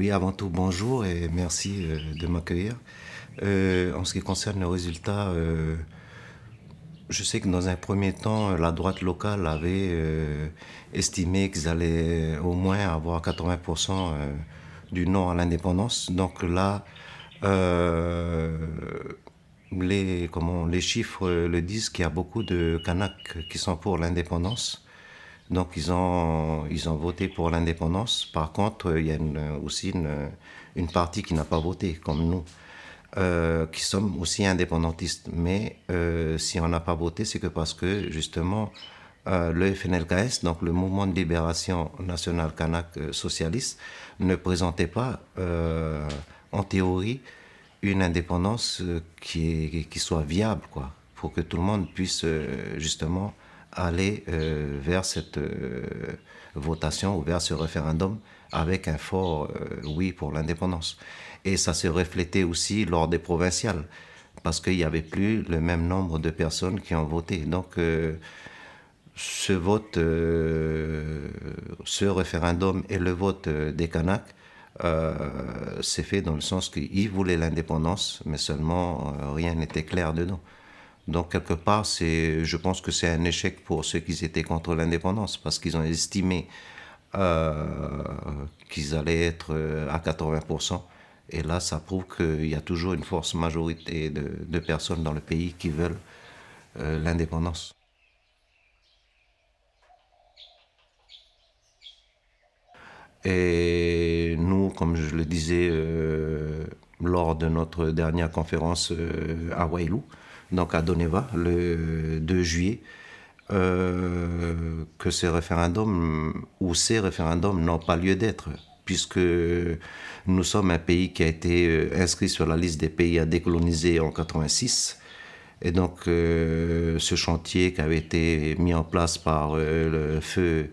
Oui, avant tout, bonjour et merci euh, de m'accueillir. Euh, en ce qui concerne les résultats, euh, je sais que dans un premier temps, la droite locale avait estimé qu'ils allaient au moins avoir 80% du non à l'indépendance. Donc là, les, les chiffres le disent qu'il y a beaucoup de Kanaks qui sont pour l'indépendance. Donc ils ont, ils ont voté pour l'indépendance. Par contre, il y a aussi une, partie qui n'a pas voté, comme nous, euh, qui sommes aussi indépendantistes. Mais euh, si on n'a pas voté, c'est que parce que justement euh, le FNLKS, donc le Mouvement de Libération Nationale Kanak Socialiste, ne présentait pas, en théorie, une indépendance qui, qui soit viable, quoi, pour que tout le monde puisse justement aller euh, vers cette euh, votation ou vers ce référendum avec un fort euh, oui pour l'indépendance. Et ça se reflétait aussi lors des provinciales, parce qu'il n'y avait plus le même nombre de personnes qui ont voté. Donc ce vote, ce référendum et le vote des Kanaks s'est fait dans le sens qu'ils voulaient l'indépendance, mais seulement rien n'était clair dedans. Donc quelque part, je pense que c'est un échec pour ceux qui étaient contre l'indépendance, parce qu'ils ont estimé euh, qu'ils allaient être euh, à 80%. Et là, ça prouve qu'il y a toujours une force majorité de, personnes dans le pays qui veulent euh, l'indépendance. Et nous, comme je le disais lors de notre dernière conférence à Wailou, donc à Doneva, le 2 juillet, euh, que ces référendums ou ces référendums n'ont pas lieu d'être, puisque nous sommes un pays qui a été euh, inscrit sur la liste des pays à décoloniser en 86. Et donc, euh, ce chantier qui avait été mis en place par le feu,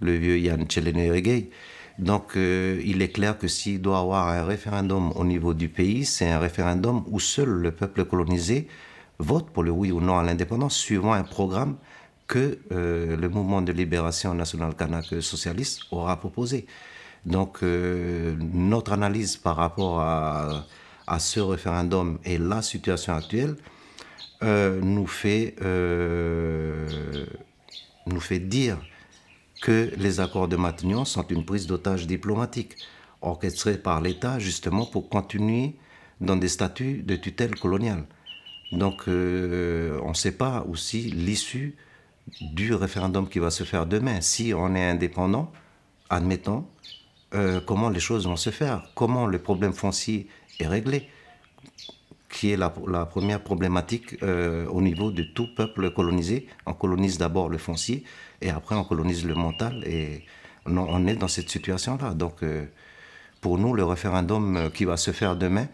le vieux Yann Tcheleneregei, donc, il est clair que s'il doit avoir un référendum au niveau du pays, c'est un référendum où seul le peuple colonisé votent pour le oui ou non à l'indépendance suivant un programme que euh, le mouvement de libération nationale kanak socialiste aura proposé. Donc euh, notre analyse par rapport à, ce référendum et la situation actuelle euh, nous, fait, nous fait dire que les accords de Matignon sont une prise d'otage diplomatique orchestrée par l'État justement pour continuer dans des statuts de tutelle coloniale. Donc euh, on ne sait pas aussi l'issue du référendum qui va se faire demain. Si on est indépendant, admettons, euh, comment les choses vont se faire, comment le problème foncier est réglé, qui est la, première problématique euh, au niveau de tout peuple colonisé. On colonise d'abord le foncier et après on colonise le mental et on est dans cette situation-là. Donc pour nous, le référendum qui va se faire demain,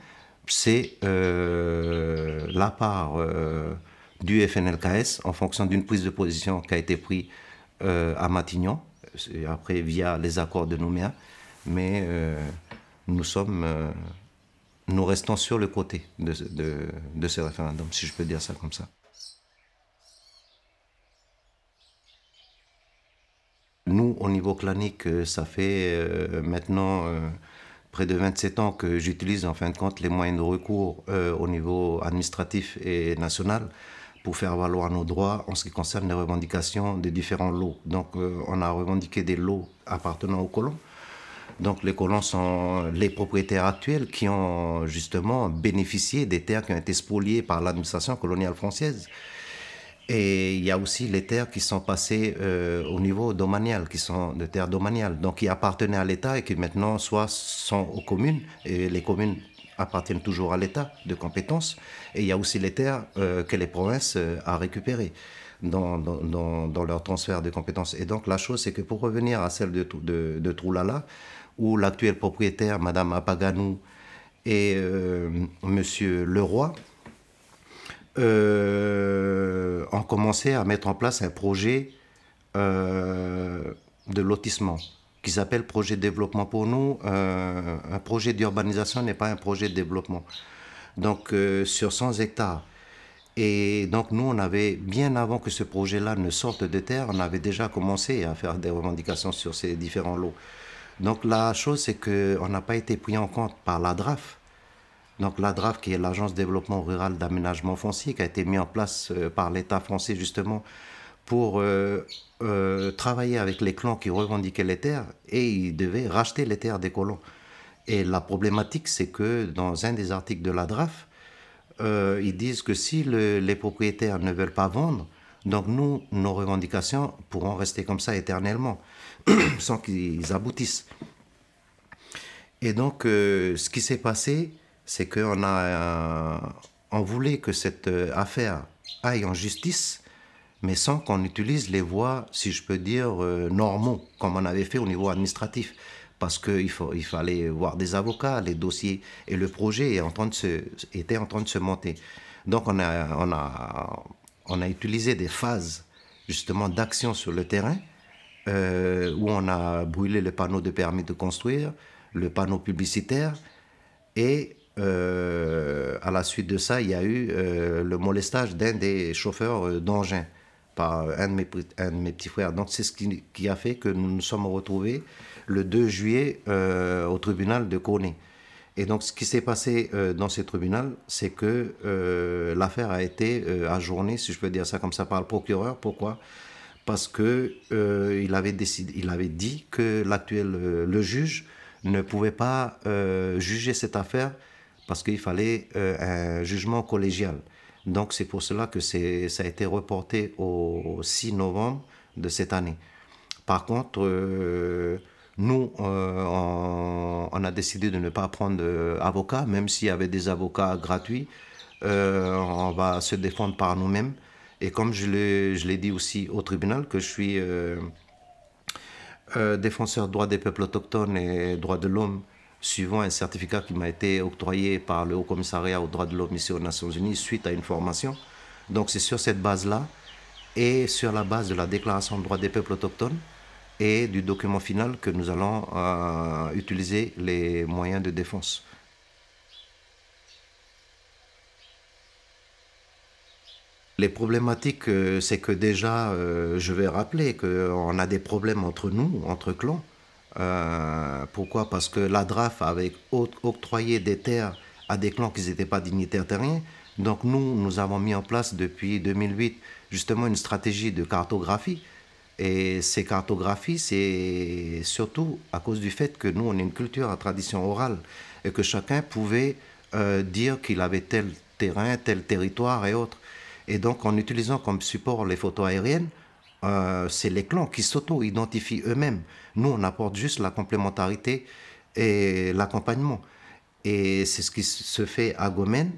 c'est euh, la part euh, du FNLKS en fonction d'une prise de position qui a été prise euh, à Matignon, après via les accords de Nouméa. Mais nous sommes, nous restons sur le côté de, de ce référendum, si je peux dire ça comme ça. Nous, au niveau clanique, ça fait maintenant près de 27 ans que j'utilise en fin de compte les moyens de recours euh, au niveau administratif et national pour faire valoir nos droits en ce qui concerne les revendications des différents lots. Donc euh, on a revendiqué des lots appartenant aux colons. Donc les colons sont les propriétaires actuels qui ont justement bénéficié des terres qui ont été spoliées par l'administration coloniale française. Et il y a aussi les terres qui sont passées euh, au niveau domanial, qui sont des terres domaniales, donc qui appartenaient à l'État et qui maintenant soit sont aux communes, et les communes appartiennent toujours à l'État de compétences. et il y a aussi les terres euh, que les provinces ont euh, récupérées. Dans, dans, leur transfert de compétences. Et donc la chose, c'est que pour revenir à celle de, de Troulala, où l'actuel propriétaire, Madame Apaganou, et Monsieur Leroy, ont euh, commencé à mettre en place un projet euh, de lotissement qu'ils appellent projet de développement. Pour nous, euh, un projet d'urbanisation n'est pas un projet de développement. Donc sur 100 hectares. Et donc nous, on avait, bien avant que ce projet-là ne sorte de terre, on avait déjà commencé à faire des revendications sur ces différents lots. Donc la chose, c'est qu'on n'a pas été pris en compte par la DRAF donc la DRAF, qui est l'Agence de développement rural d'aménagement foncier, qui a été mise en place euh, par l'État français justement pour euh, euh, travailler avec les clans qui revendiquaient les terres et ils devaient racheter les terres des colons. Et la problématique, c'est que dans un des articles de la DRAF, ils disent que si les propriétaires ne veulent pas vendre, donc nous, nos revendications pourront rester comme ça éternellement, sans qu'ils aboutissent. Et donc, ce qui s'est passé, c'est qu'on a, euh, on voulait que cette euh, affaire aille en justice, mais sans qu'on utilise les voies, si je peux dire, euh, normaux, comme on avait fait au niveau administratif. Parce qu'il il fallait voir des avocats, les dossiers, et le projet en train de se, était en train de se monter. Donc on a, on a, on a utilisé des phases justement d'action sur le terrain, où on a brûlé le panneau de permis de construire, le panneau publicitaire, et euh, à la suite de ça, il y a eu euh, le molestage d'un des chauffeurs euh, d'engin par un de, mes, petits frères. Donc c'est ce qui, a fait que nous nous sommes retrouvés le 2 juillet au tribunal de Corné. Et donc ce qui s'est passé dans ce tribunal, c'est que l'affaire a été ajournée, si je peux dire ça comme ça, par le procureur. Pourquoi Parce que il avait décidé, il avait dit que l'actuel le juge ne pouvait pas juger cette affaire parce qu'il fallait euh, un jugement collégial. Donc c'est pour cela que ça a été reporté au 6 novembre de cette année. Par contre, euh, nous, euh, on, a décidé de ne pas prendre avocat, même s'il y avait des avocats gratuits. on va se défendre par nous-mêmes. Et comme je l'ai dit aussi au tribunal, que je suis défenseur des droits des peuples autochtones et droits de l'homme, suivant un certificat qui m'a été octroyé par le Haut Commissariat aux droits de l'homme ici aux Nations Unies suite à une formation. Donc c'est sur cette base-là et sur la base de la Déclaration des droits des peuples autochtones et du document final que nous allons euh, utiliser les moyens de défense. Les problématiques, euh, c'est que déjà, euh, je vais rappeler qu'on a des problèmes entre nous, entre clans. Euh, pourquoi Parce que la DRAF avait octroyé des terres à des clans qui n'étaient pas dignitaires terriens. Donc nous, nous avons mis en place depuis 2008 justement une stratégie de cartographie. Et ces cartographies, c'est surtout à cause du fait que nous, on a une culture, à tradition orale, et que chacun pouvait euh, dire qu'il avait tel terrain, tel territoire et autres. Et donc en utilisant comme support les photos aériennes, euh, c'est les clans qui s'auto-identifient eux-mêmes. Nous, on apporte juste la complémentarité et l'accompagnement. Et c'est ce qui se fait à Gomen.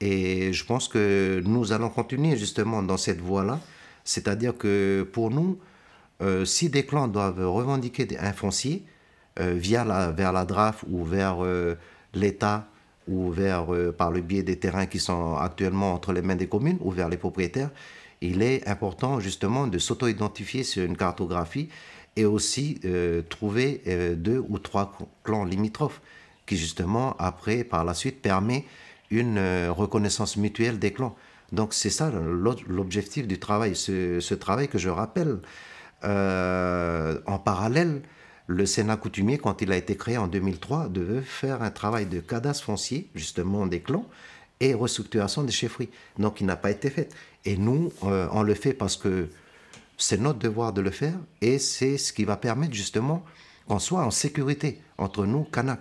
Et je pense que nous allons continuer justement dans cette voie-là. C'est-à-dire que pour nous, euh, si des clans doivent revendiquer un foncier euh, via la, vers la DRAF ou vers l'État ou vers, par le biais des terrains qui sont actuellement entre les mains des communes ou vers les propriétaires, il est important justement de s'auto-identifier sur une cartographie et aussi euh, trouver euh, deux ou trois clans limitrophes qui justement après par la suite permet une euh, reconnaissance mutuelle des clans. Donc c'est ça l'objectif du travail, ce, ce, travail que je rappelle. en parallèle, le Sénat coutumier, quand il a été créé en 2003, devait faire un travail de cadastre foncier, justement des clans, restructuration des chefferies. Donc, il n'a pas été fait. Et nous, euh, on le fait parce que c'est notre devoir de le faire et c'est ce qui va permettre justement qu'on soit en sécurité entre nous, Kanak.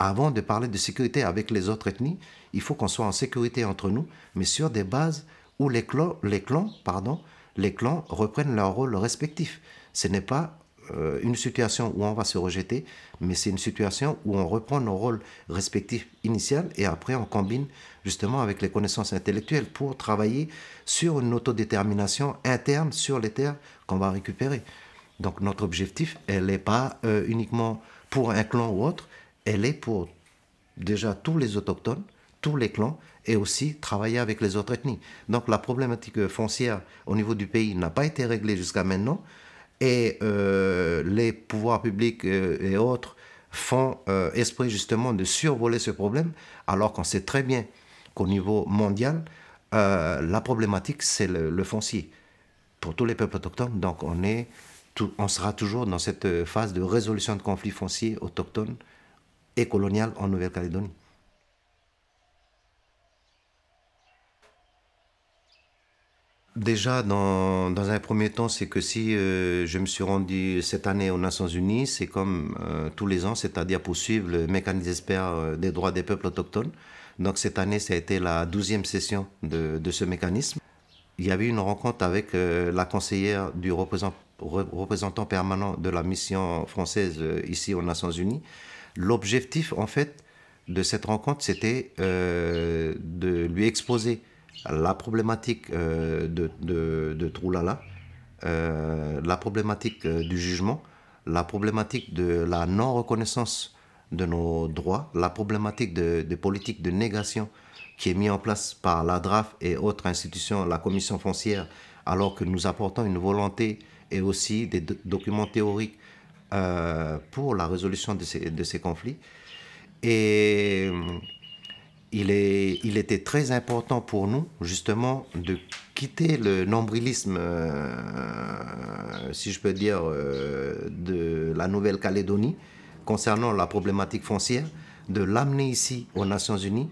Avant de parler de sécurité avec les autres ethnies, il faut qu'on soit en sécurité entre nous, mais sur des bases où les clans, les clans, pardon, les clans reprennent leur rôle respectif. Ce n'est pas euh, une situation où on va se rejeter, mais c'est une situation où on reprend nos rôles respectifs initial et après on combine justement avec les connaissances intellectuelles pour travailler sur une autodétermination interne sur les terres qu'on va récupérer. Donc notre objectif, elle n'est pas euh, uniquement pour un clan ou autre, elle est pour déjà tous les autochtones, tous les clans et aussi travailler avec les autres ethnies. Donc la problématique foncière au niveau du pays n'a pas été réglée jusqu'à maintenant et euh, les pouvoirs publics euh, et autres font euh, esprit justement de survoler ce problème, alors qu'on sait très bien qu'au niveau mondial, la problématique, c'est le, foncier. Pour tous les peuples autochtones, donc on, est on sera toujours dans cette phase de résolution de conflits fonciers autochtones et coloniales en Nouvelle-Calédonie. Déjà, dans, un premier temps, c'est que si euh, je me suis rendu cette année aux Nations Unies, c'est comme euh, tous les ans, c'est-à-dire pour suivre le mécanisme expert euh, des droits des peuples autochtones. Donc cette année, ça a été la douzième session de, ce mécanisme. Il y avait une rencontre avec la conseillère du représentant, permanent de la mission française ici aux Nations Unies. L'objectif, en fait, de cette rencontre, c'était de lui exposer la problématique euh, de, de, de Troulala, euh, la problématique euh, du jugement, la problématique de la non-reconnaissance de nos droits, la problématique de, politiques politique de négation qui est mise en place par la DRAF et autres institutions, la commission foncière, alors que nous apportons une volonté et aussi des documents théoriques pour la résolution de ces, de ces conflits. Et il, est, il était très important pour nous, justement, de quitter le nombrilisme, euh, si je peux dire, euh, de la Nouvelle-Calédonie concernant la problématique foncière, de l'amener ici aux Nations Unies,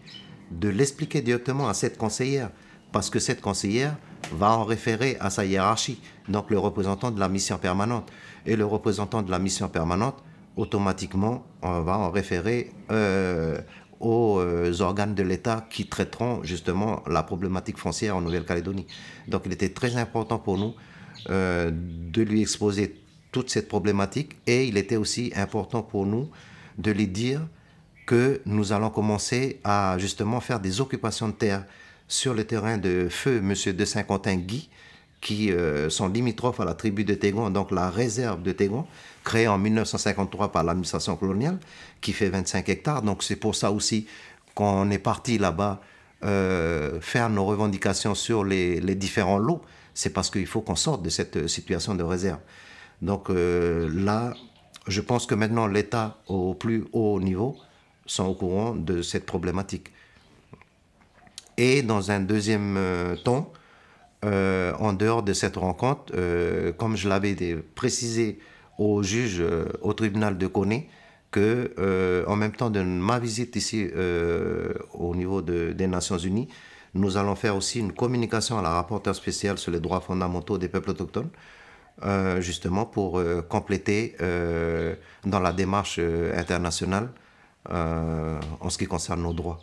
de l'expliquer directement à cette conseillère, parce que cette conseillère va en référer à sa hiérarchie, donc le représentant de la mission permanente. Et le représentant de la mission permanente, automatiquement, va en référer euh, aux euh, organes de l'État qui traiteront justement la problématique foncière en Nouvelle-Calédonie. Donc il était très important pour nous euh, de lui exposer toute cette problématique et il était aussi important pour nous de lui dire que nous allons commencer à justement faire des occupations de terre sur le terrain de feu M. de Saint-Quentin-Guy, qui euh, sont limitrophes à la tribu de Tégon, donc la réserve de Tégon, créée en 1953 par l'administration coloniale, qui fait 25 hectares. Donc c'est pour ça aussi qu'on est parti là-bas euh, faire nos revendications sur les, les différents lots. C'est parce qu'il faut qu'on sorte de cette euh, situation de réserve. Donc euh, là, je pense que maintenant l'État au plus haut niveau sont au courant de cette problématique. Et dans un deuxième euh, temps, euh, en dehors de cette rencontre, euh, comme je l'avais précisé au juge, euh, au tribunal de Coné, que en même temps de ma visite ici au niveau des Nations Unies, nous allons faire aussi une communication à la rapporteure spéciale sur les droits fondamentaux des peuples autochtones, justement pour compléter dans la démarche internationale en ce qui concerne nos droits.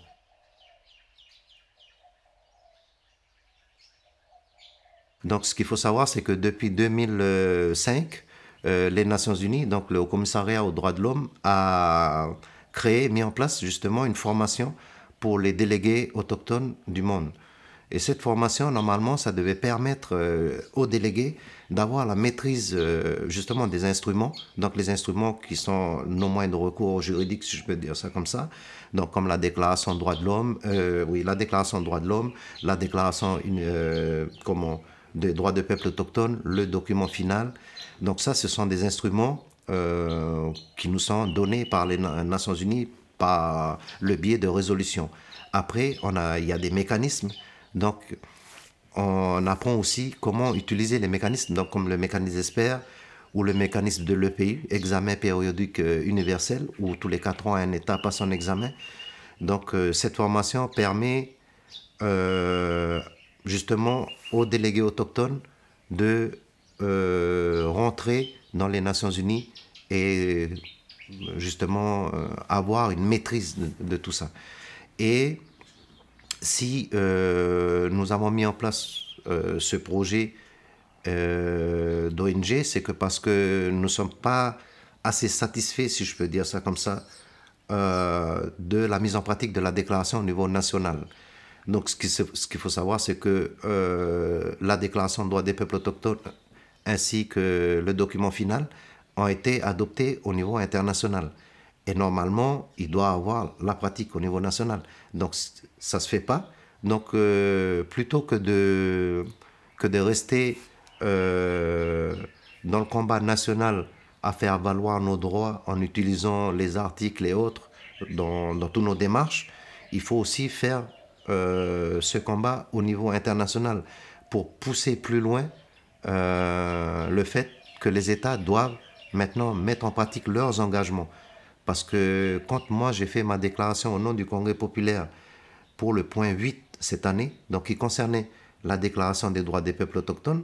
Donc, ce qu'il faut savoir, c'est que depuis 2005, euh, les Nations Unies, donc le Haut Commissariat aux droits de l'homme, a créé, mis en place justement une formation pour les délégués autochtones du monde. Et cette formation, normalement, ça devait permettre euh, aux délégués d'avoir la maîtrise euh, justement des instruments, donc les instruments qui sont non moins de recours juridiques, si je peux dire ça comme ça, donc comme la déclaration des droits de l'homme, oui, la déclaration de droits de l'homme, la déclaration, comment, des droits des peuples autochtones, le document final. Donc ça, ce sont des instruments euh, qui nous sont donnés par les Nations Unies par le biais de résolutions. Après, on a, il y a des mécanismes. Donc, on apprend aussi comment utiliser les mécanismes, donc comme le mécanisme d'espère ou le mécanisme de l'EPU, examen périodique euh, universel, où tous les quatre ans, un État passe un examen. Donc, euh, cette formation permet justement aux délégués autochtones de euh, rentrer dans les Nations Unies et euh, justement euh, avoir une maîtrise de, tout ça. Et si nous avons mis en place ce projet d'ONG, c'est que parce que nous ne sommes pas assez satisfaits, si je peux dire ça comme ça, de la mise en pratique de la déclaration au niveau national. Donc, ce qu'il faut savoir, c'est que euh, la déclaration des droits des peuples autochtones ainsi que le document final ont été adoptés au niveau international. Et normalement, il doit avoir la pratique au niveau national. Donc, ça ne se fait pas. Donc, euh, plutôt que de, que de rester euh, dans le combat national à faire valoir nos droits en utilisant les articles et autres dans, dans toutes nos démarches, il faut aussi faire euh, ce combat au niveau international pour pousser plus loin euh, le fait que les États doivent maintenant mettre en pratique leurs engagements. Parce que quand moi j'ai fait ma déclaration au nom du Congrès populaire pour le point 8 cette année, donc qui concernait la déclaration des droits des peuples autochtones,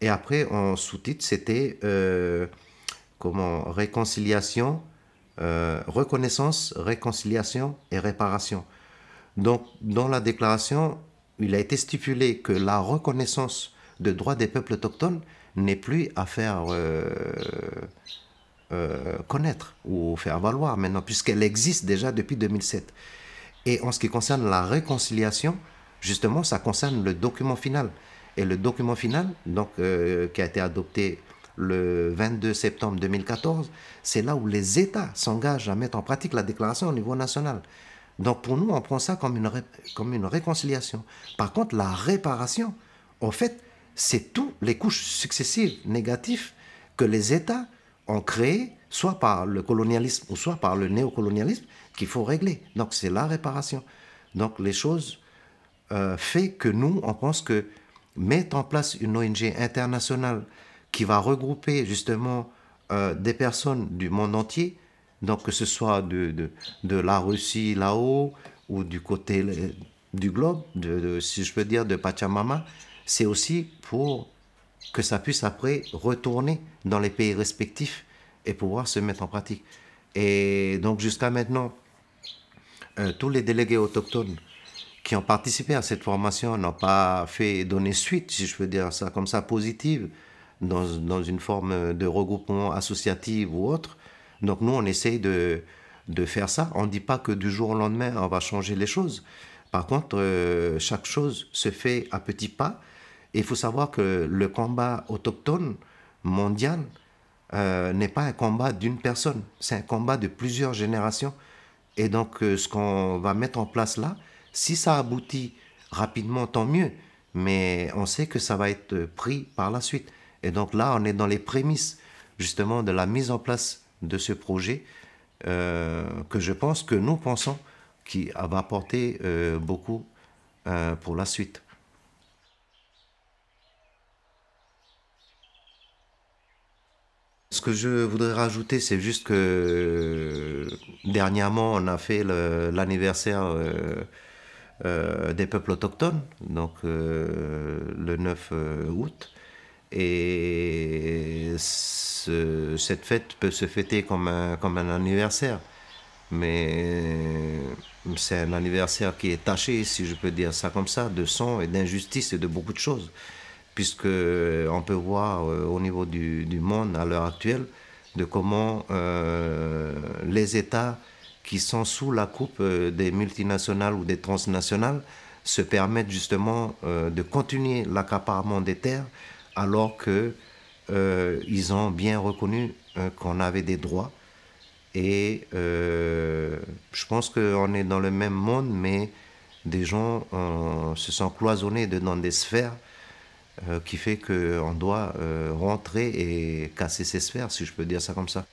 et après en sous-titre c'était euh, comment réconciliation, reconnaissance, réconciliation et réparation. Donc, dans la déclaration, il a été stipulé que la reconnaissance de droits des peuples autochtones n'est plus à faire euh, euh, connaître ou faire valoir maintenant, puisqu'elle existe déjà depuis 2007. Et en ce qui concerne la réconciliation, justement, ça concerne le document final. Et le document final, euh, qui a été adopté le 22 septembre 2014, c'est là où les États s'engagent à mettre en pratique la déclaration au niveau national. Donc pour nous, on prend ça comme une, comme une réconciliation. Par contre, la réparation, en fait, c'est toutes les couches successives négatives que les États ont créées, soit par le colonialisme ou soit par le néocolonialisme, qu'il faut régler. Donc c'est la réparation. Donc les choses euh, fait que nous, on pense que mettre en place une ONG internationale qui va regrouper justement euh, des personnes du monde entier donc que ce soit de, de, la Russie là-haut ou du côté euh, du globe, de, si je peux dire, de Pachamama, c'est aussi pour que ça puisse après retourner dans les pays respectifs et pouvoir se mettre en pratique. Et donc jusqu'à maintenant, euh, tous les délégués autochtones qui ont participé à cette formation n'ont pas fait donner suite, si je peux dire ça comme ça, positive, dans, dans une forme de regroupement associatif ou autre, donc nous, on essaye de, faire ça. On ne dit pas que du jour au lendemain, on va changer les choses. Par contre, euh, chaque chose se fait à petits pas. il faut savoir que le combat autochtone mondial euh, n'est pas un combat d'une personne, c'est un combat de plusieurs générations. Et donc, euh, ce qu'on va mettre en place là, si ça aboutit rapidement, tant mieux. Mais on sait que ça va être pris par la suite. Et donc là, on est dans les prémices justement de la mise en place de ce projet euh, que je pense, que nous pensons, qui va apporter euh, beaucoup euh, pour la suite. Ce que je voudrais rajouter, c'est juste que dernièrement, on a fait l'anniversaire des peuples autochtones, donc le 9 août. Et cette fête peut se fêter comme un, comme un anniversaire. Mais c'est un anniversaire qui est taché, si je peux dire ça comme ça, de sang et d'injustice et de beaucoup de choses. Puisque on peut voir euh, au niveau du, monde à l'heure actuelle de comment euh, les États qui sont sous la coupe euh, des multinationales ou des transnationales se permettent justement de continuer l'accaparement des terres alors que euh, ils ont bien reconnu euh, qu'on avait des droits. Et euh, je pense qu'on est dans le même monde, mais des gens se sont cloisonnés dans des sphères qui fait qu'on doit rentrer et casser ces sphères, si je peux dire ça comme ça.